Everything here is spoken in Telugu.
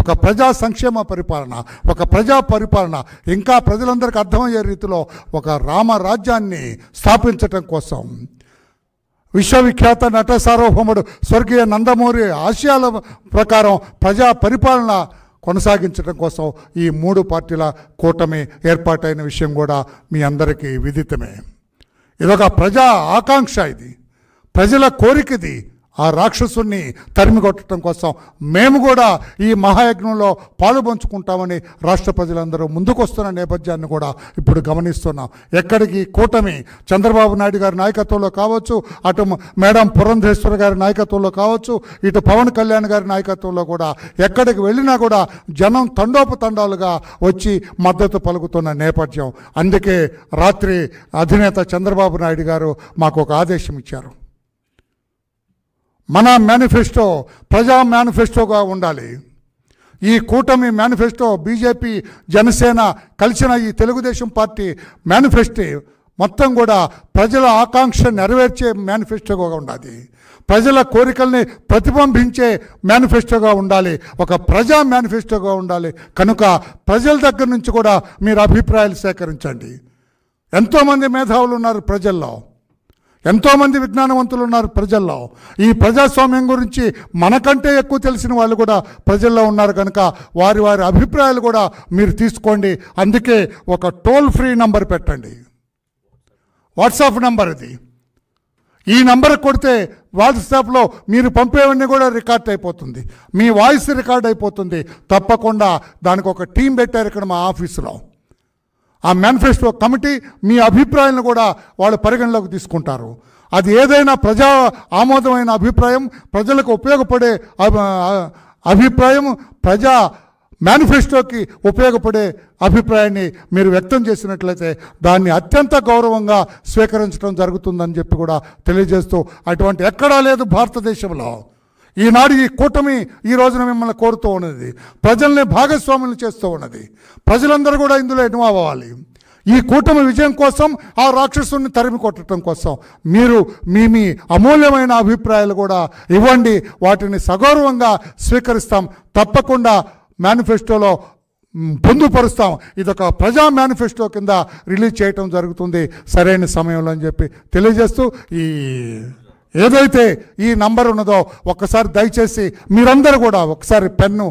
ఒక ప్రజా సంక్షేమ పరిపాలన ఒక ప్రజా పరిపాలన ఇంకా ప్రజలందరికీ అర్థమయ్యే రీతిలో ఒక రామరాజ్యాన్ని స్థాపించటం కోసం విశ్వవిఖ్యాత నట సార్వభౌముడు స్వర్గీయ నందమూరి ఆశయాల ప్రకారం ప్రజా పరిపాలన కొనసాగించడం కోసం ఈ మూడు పార్టీల కూటమి ఏర్పాటైన విషయం కూడా మీ అందరికీ విదితమే ఇదొక ప్రజా ఆకాంక్ష ఇది ప్రజల కోరికది ఆ రాక్షసుని తరిమి కొట్టడం కోసం మేము కూడా ఈ మహాయజ్ఞంలో పాలు పంచుకుంటామని రాష్ట్ర ప్రజలందరూ ముందుకొస్తున్న నేపథ్యాన్ని కూడా ఇప్పుడు గమనిస్తున్నాం ఎక్కడికి కూటమి చంద్రబాబు నాయుడు గారి నాయకత్వంలో కావచ్చు అటు మేడం పురంధేశ్వర గారి నాయకత్వంలో కావచ్చు ఇటు పవన్ కళ్యాణ్ గారి నాయకత్వంలో కూడా ఎక్కడికి వెళ్ళినా కూడా జనం తండోపతండాలుగా వచ్చి మద్దతు పలుకుతున్న నేపథ్యం అందుకే రాత్రి అధినేత చంద్రబాబు నాయుడు గారు మాకు ఒక ఆదేశం ఇచ్చారు మన మేనిఫెస్టో ప్రజా మేనిఫెస్టోగా ఉండాలి ఈ కూటమి మేనిఫెస్టో బీజేపీ జనసేన కలిసిన ఈ తెలుగుదేశం పార్టీ మేనిఫెస్టో మొత్తం కూడా ప్రజల ఆకాంక్ష నెరవేర్చే మేనిఫెస్టోగా ఉండాలి ప్రజల కోరికల్ని ప్రతిబింబించే మేనిఫెస్టోగా ఉండాలి ఒక ప్రజా మేనిఫెస్టోగా ఉండాలి కనుక ప్రజల దగ్గర నుంచి కూడా మీరు అభిప్రాయాలు సేకరించండి ఎంతోమంది మేధావులు ఉన్నారు ప్రజల్లో ఎంతోమంది విజ్ఞానవంతులు ఉన్నారు ప్రజల్లో ఈ ప్రజాస్వామ్యం గురించి మనకంటే ఎక్కువ తెలిసిన వాళ్ళు కూడా ప్రజల్లో ఉన్నారు కనుక వారి వారి అభిప్రాయాలు కూడా మీరు తీసుకోండి అందుకే ఒక టోల్ ఫ్రీ నంబర్ పెట్టండి వాట్సాప్ నంబర్ ఇది ఈ నంబర్ కొడితే వాట్సాప్లో మీరు పంపేవన్నీ కూడా రికార్డ్ అయిపోతుంది మీ వాయిస్ రికార్డ్ అయిపోతుంది తప్పకుండా దానికి ఒక టీం పెట్టారు ఇక్కడ మా ఆఫీసులో ఆ మేనిఫెస్టో కమిటీ మీ అభిప్రాయాలను కూడా వాళ్ళు పరిగణలోకి తీసుకుంటారు అది ఏదైనా ప్రజా ఆమోదమైన అభిప్రాయం ప్రజలకు ఉపయోగపడే అభిప్రాయం ప్రజా మేనిఫెస్టోకి ఉపయోగపడే అభిప్రాయాన్ని మీరు వ్యక్తం చేసినట్లయితే దాన్ని అత్యంత గౌరవంగా స్వీకరించడం జరుగుతుందని చెప్పి కూడా తెలియజేస్తూ అటువంటి ఎక్కడా లేదు భారతదేశంలో ఈనాడు ఈ కూటమి ఈ రోజున మిమ్మల్ని కోరుతూ ఉన్నది ప్రజల్ని భాగస్వాములు చేస్తూ ఉన్నది ప్రజలందరూ కూడా ఇందులో ఇన్వాల్వ్ అవ్వాలి ఈ కూటమి విజయం కోసం ఆ రాక్షసుని తరిమి కొట్టడం కోసం మీరు మీ మీ అమూల్యమైన అభిప్రాయాలు కూడా ఇవ్వండి వాటిని సగౌరవంగా స్వీకరిస్తాం తప్పకుండా మేనిఫెస్టోలో పొందుపరుస్తాం ఇదొక ప్రజా మేనిఫెస్టో కింద రిలీజ్ చేయటం జరుగుతుంది సరైన సమయంలో అని చెప్పి తెలియజేస్తూ ఈ ఏదైతే ఈ నంబర్ ఉన్నదో ఒక్కసారి దయచేసి మీరందరూ కూడా ఒకసారి పెన్ను